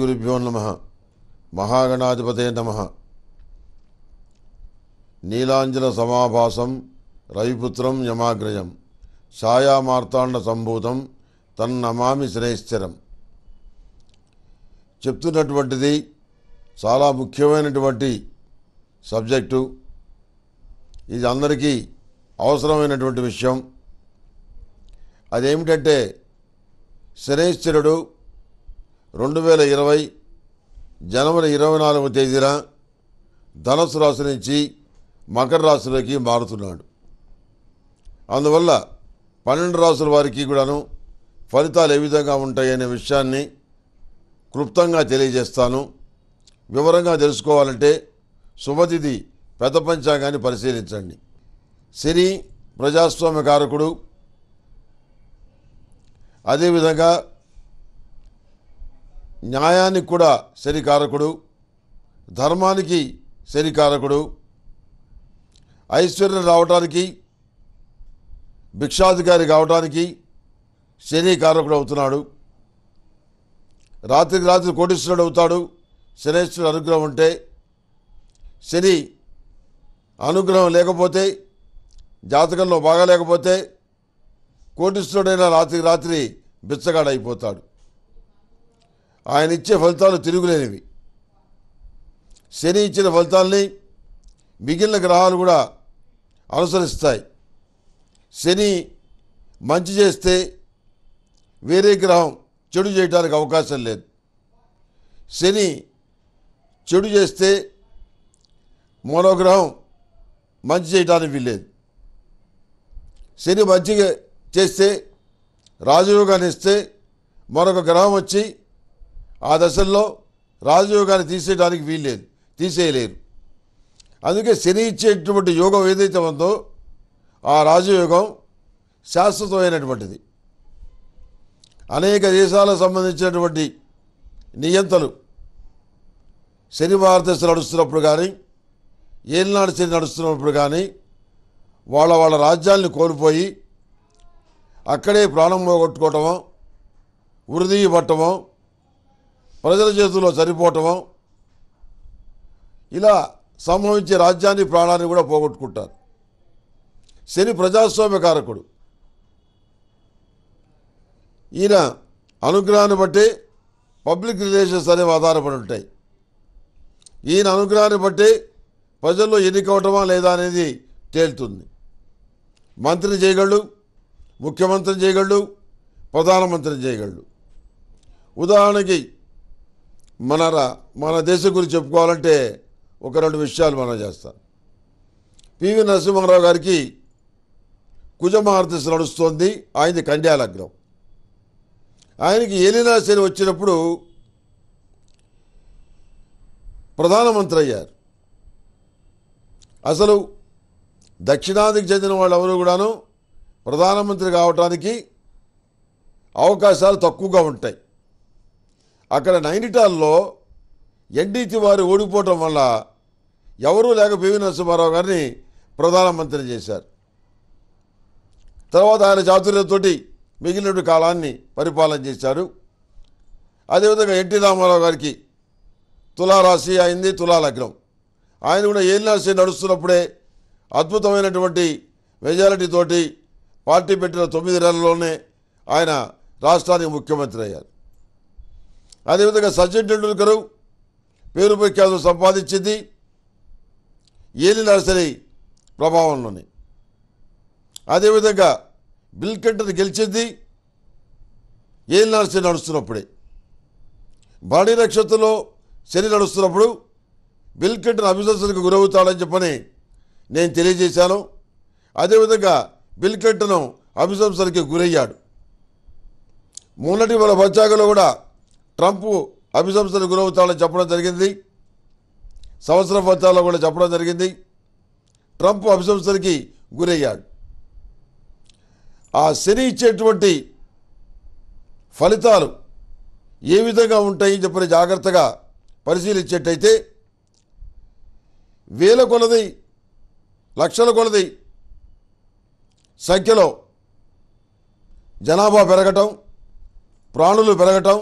శ్రీగురుభ్యో నమ మహాగణాధిపతే నమ నీలాంజల సమాభాసం రవిపుత్రం యమాగ్రయం ఛాయామార్తాండ సంభూతం తన్నమామి శ్రేశ్చరం చెప్తున్నటువంటిది చాలా ముఖ్యమైనటువంటి సబ్జెక్టు ఇది అందరికీ అవసరమైనటువంటి విషయం అదేమిటంటే శనేశ్వరుడు రెండు వేల ఇరవై జనవరి ఇరవై నాలుగవ తేదీన ధనుసు రాశి నుంచి మకర రాశిలోకి మారుతున్నాడు అందువల్ల పన్నెండు రాసుల వారికి కూడాను ఫలితాలు ఏ విధంగా ఉంటాయనే విషయాన్ని క్లుప్తంగా తెలియజేస్తాను వివరంగా తెలుసుకోవాలంటే శుభతిథి పెద్ద పంచాంగాన్ని పరిశీలించండి శని ప్రజాస్వామ్య కారకుడు అదేవిధంగా న్యాయానికి కూడా శనికారకుడు ధర్మానికి శనికారకుడు ఐశ్వర్యం రావటానికి భిక్షాధికారి కావటానికి శనికారకుడు అవుతున్నాడు రాత్రికి రాత్రి కోటీశ్వరుడు అవుతాడు శనేశ్వరుడు అనుగ్రహం ఉంటే శని అనుగ్రహం లేకపోతే జాతకంలో బాగా లేకపోతే కోటీశ్వరుడైన రాత్రికి రాత్రి బిచ్చగాడైపోతాడు ఆయన ఇచ్చే ఫలితాలు తిరుగులేనివి శని ఇచ్చిన ఫలితాల్ని మిగిలిన గ్రహాలు కూడా అనుసరిస్తాయి శని మంచి చేస్తే వేరే గ్రహం చెడు చేయడానికి అవకాశం లేదు శని చెడు చేస్తే మరో గ్రహం మంచి చేయడానికి వీల్లేదు శని మంచిగా చేస్తే రాజయోగాన్ని ఇస్తే మరొక గ్రహం వచ్చి ఆ దశల్లో రాజయోగాన్ని గారిని తీసేయడానికి వీల్లేదు తీసేయలేరు అందుకే శని ఇచ్చేటటువంటి యోగం ఏదైతే ఉందో ఆ రాజయోగం శాశ్వతమైనటువంటిది అనేక దేశాలకు సంబంధించినటువంటి నియంతలు శని భారతదేశం నడుస్తున్నప్పుడు కానీ ఏలినాడు శని నడుస్తున్నప్పుడు కానీ వాళ్ళ వాళ్ళ రాజ్యాల్ని కోల్పోయి అక్కడే ప్రాణం పోగొట్టుకోవటమో వృద్ధి పట్టమో ప్రజల చేతుల్లో చనిపోవటం ఇలా సంభవించే రాజ్యాన్ని ప్రాణాన్ని కూడా పోగొట్టుకుంటారు శని ప్రజాస్వామ్య కారకుడు ఈయన అనుగ్రహాన్ని బట్టి పబ్లిక్ రిలేషన్స్ అనేవి ఆధారపడి ఉంటాయి ఈయన అనుగ్రహాన్ని బట్టి ప్రజల్లో ఎన్నికవటమా లేదా అనేది తేలుతుంది మంత్రిని చేయగలడు ముఖ్యమంత్రిని చేయగలడు ప్రధానమంత్రిని చేయగలడు ఉదాహరణకి మన మన దేశం గురించి చెప్పుకోవాలంటే ఒక రెండు విషయాలు మనం చేస్తాం పివి నరసింహారావు గారికి కుజమహారదశ నడుస్తోంది ఆయనది కన్యాలగ్నం ఆయనకి ఏలినా సరే వచ్చినప్పుడు ప్రధానమంత్రి అయ్యారు అసలు దక్షిణాదికి చెందిన వాళ్ళు ఎవరు కూడాను ప్రధానమంత్రి కావటానికి అవకాశాలు తక్కువగా ఉంటాయి అక్కడ నైనిటాల్లో ఎన్డీటీ వారు ఓడిపోవటం వల్ల ఎవరూ లేక పివి నరసింహారావు గారిని ప్రధానమంత్రి చేశారు తర్వాత ఆయన చాతుర్యంతోటి మిగిలినటువంటి కాలాన్ని పరిపాలన చేశారు అదేవిధంగా ఎన్టీ రామారావు గారికి తులారాశి అయింది తులాలగ్నం ఆయన కూడా ఏలినాశి నడుస్తున్నప్పుడే అద్భుతమైనటువంటి మెజారిటీతోటి పార్టీ పెట్టిన తొమ్మిది నెలల్లోనే ఆయన రాష్ట్రానికి ముఖ్యమంత్రి అయ్యారు అదేవిధంగా సచిన్ టెండూల్కర్ పేరు ప్రఖ్యాతులు సంపాదించింది ఏలి నర్సరీ ప్రభావంలోని అదేవిధంగా బిల్ క్లింటన్ గెలిచింది ఏలి నర్సరీ నడుస్తున్నప్పుడే బాణీ నక్షత్రంలో శని నడుస్తున్నప్పుడు బిల్ క్లింటన్ అభిశంసనకు గురవుతాడని చెప్పని నేను తెలియజేశాను అదేవిధంగా బిల్ క్లింటన్ అభిశంసనకి గురయ్యాడు మొన్నటి వాళ్ళ పంచాగలో కూడా ట్రంప్ అభిశంసలు గురవుతాడని చెప్పడం జరిగింది సంవత్సర ఫలితాల్లో కూడా చెప్పడం జరిగింది ట్రంప్ అభిశంసలకి గురయ్యాడు ఆ శని ఇచ్చేటువంటి ఫలితాలు ఏ విధంగా ఉంటాయి చెప్పని జాగ్రత్తగా పరిశీలించేటైతే వేల కొలది లక్షల కొలది సంఖ్యలో జనాభా పెరగటం ప్రాణులు పెరగటం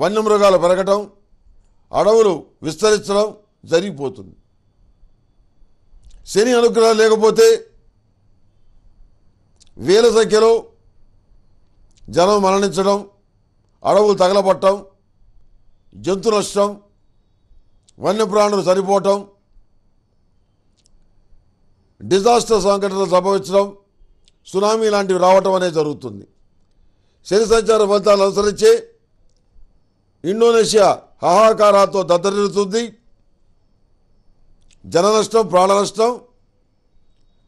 వన్యమృగాలు పెరగటం అడవులు విస్తరించడం జరిగిపోతుంది శని అనుగ్రహం లేకపోతే వేల సంఖ్యలో జనం మరణించడం అడవులు తగలబట్టడం జంతు నష్టం వన్యప్రాణులు చనిపోవటం డిజాస్టర్ సంఘటనలు సంభవించడం సునామీ లాంటివి రావటం అనేది జరుగుతుంది శని సంచార ఫలితాలను అనుసరించే ఇండోనేషియా హాహాకారాలతో దద్దరిల్లుతుంది జననష్టం నష్టం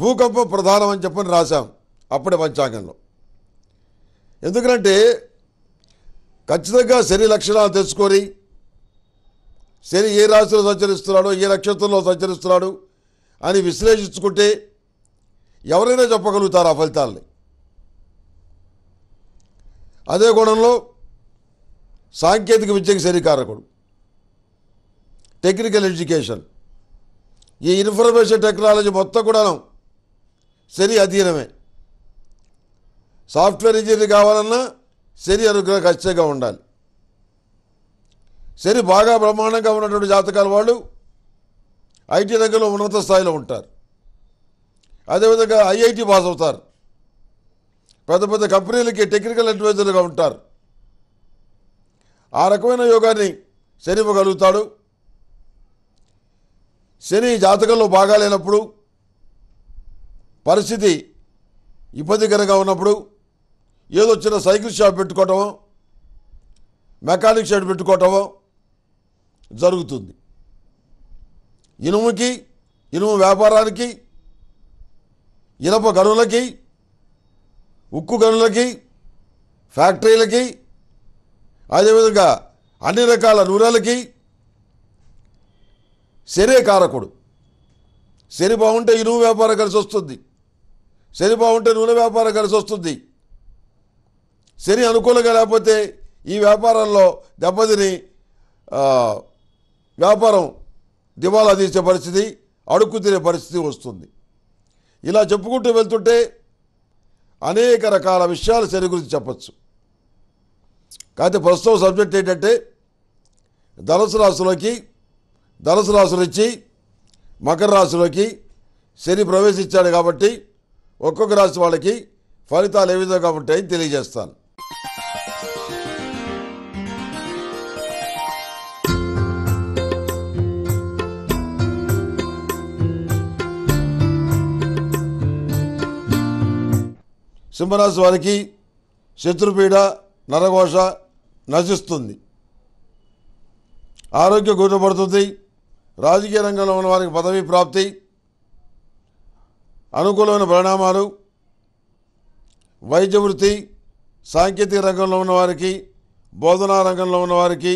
భూకంపం ప్రధానం అని చెప్పని రాశాం అప్పుడే పంచాంగంలో ఎందుకంటే ఖచ్చితంగా శని లక్షణాలు తెలుసుకొని శని ఏ రాశిలో సంచరిస్తున్నాడు ఏ నక్షత్రంలో సంచరిస్తున్నాడు అని విశ్లేషించుకుంటే ఎవరైనా చెప్పగలుగుతారు ఆ ఫలితాలని అదే కోణంలో సాంకేతిక విద్యకు శరీకారకుడు టెక్నికల్ ఎడ్యుకేషన్ ఈ ఇన్ఫర్మేషన్ టెక్నాలజీ మొత్తం కూడా శని అధీనమే సాఫ్ట్వేర్ ఇంజనీర్ కావాలన్నా శని అనుగ్రహం ఖచ్చితంగా ఉండాలి శని బాగా బ్రహ్మాండంగా ఉన్నటువంటి జాతకాల వాళ్ళు ఐటీ రంగంలో ఉన్నత స్థాయిలో ఉంటారు అదేవిధంగా ఐఐటి పాస్ అవుతారు పెద్ద పెద్ద కంపెనీలకి టెక్నికల్ అడ్వైజర్లుగా ఉంటారు ఆ రకమైన యోగాన్ని శని ఇవ్వగలుగుతాడు శని జాతకంలో లేనప్పుడు పరిస్థితి ఇబ్బందికరంగా ఉన్నప్పుడు ఏదో చిన్న సైకిల్ షాప్ పెట్టుకోవటమో మెకానిక్ షాప్ పెట్టుకోవటమో జరుగుతుంది ఇనుముకి ఇనుము వ్యాపారానికి ఇనప గనులకి ఉక్కు గనులకి ఫ్యాక్టరీలకి అదేవిధంగా అన్ని రకాల నూనెలకి శరీర కారకుడు శని బాగుంటే ఇనుము వ్యాపారం కలిసి వస్తుంది శని బాగుంటే నూనె వ్యాపారం కలిసి వస్తుంది శని అనుకూలంగా లేకపోతే ఈ వ్యాపారంలో దెబ్బతిని వ్యాపారం దివాలా తీసే పరిస్థితి అడుక్కు తినే పరిస్థితి వస్తుంది ఇలా చెప్పుకుంటూ వెళ్తుంటే అనేక రకాల విషయాలు శని గురించి చెప్పచ్చు కాకపోతే ప్రస్తుతం సబ్జెక్ట్ ఏంటంటే ధనసు రాశిలోకి ధనసు రాశులు ఇచ్చి మకర రాశిలోకి శని ప్రవేశించాడు కాబట్టి ఒక్కొక్క రాశి వాళ్ళకి ఫలితాలు ఏ విధంగా ఉంటాయని తెలియజేస్తాను సింహరాశి వారికి శత్రుపీడ నరఘోష నశిస్తుంది ఆరోగ్య కూటపడుతుంది రాజకీయ రంగంలో ఉన్న వారికి పదవి ప్రాప్తి అనుకూలమైన పరిణామాలు వైద్య వృత్తి సాంకేతిక రంగంలో ఉన్నవారికి బోధనా రంగంలో ఉన్నవారికి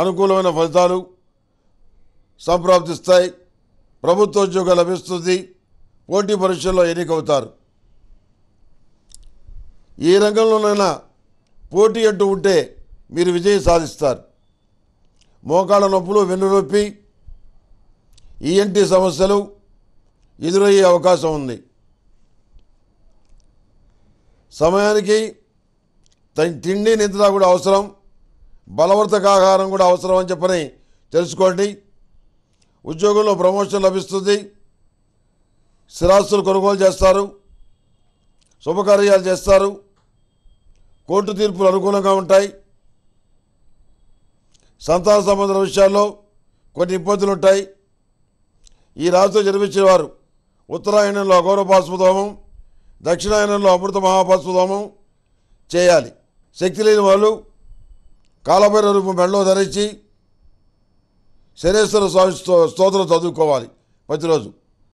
అనుకూలమైన ఫలితాలు సంప్రాప్తిస్తాయి ప్రభుత్వ ఉద్యోగం లభిస్తుంది పోటీ పరీక్షల్లో ఎన్నికవుతారు ఈ రంగంలోనైనా పోటీ అంటూ ఉంటే మీరు విజయం సాధిస్తారు మోకాళ్ళ నొప్పులు వెన్నునొప్పి ఈఎన్టీ e సమస్యలు ఎదురయ్యే అవకాశం ఉంది సమయానికి తిండి నిద్ర కూడా అవసరం బలవర్తక ఆహారం కూడా అవసరం అని చెప్పని తెలుసుకోండి ఉద్యోగంలో ప్రమోషన్ లభిస్తుంది స్థిరాస్తులు కొనుగోలు చేస్తారు శుభకార్యాలు చేస్తారు కోర్టు తీర్పులు అనుకూలంగా ఉంటాయి సంతాన సంబంధం విషయాల్లో కొన్ని ఇబ్బందులు ఉంటాయి ఈ రాజుతో జన్మించిన వారు ఉత్తరాయణంలో అగౌరవ పాశ్వదోమం దక్షిణాయనంలో అమృత మహాపాశ్వదోమం చేయాలి శక్తి లేని వాళ్ళు కాలభైర రూపం మెడలో ధరించి శనేశ్వర స్వామి స్తోత్రం చదువుకోవాలి ప్రతిరోజు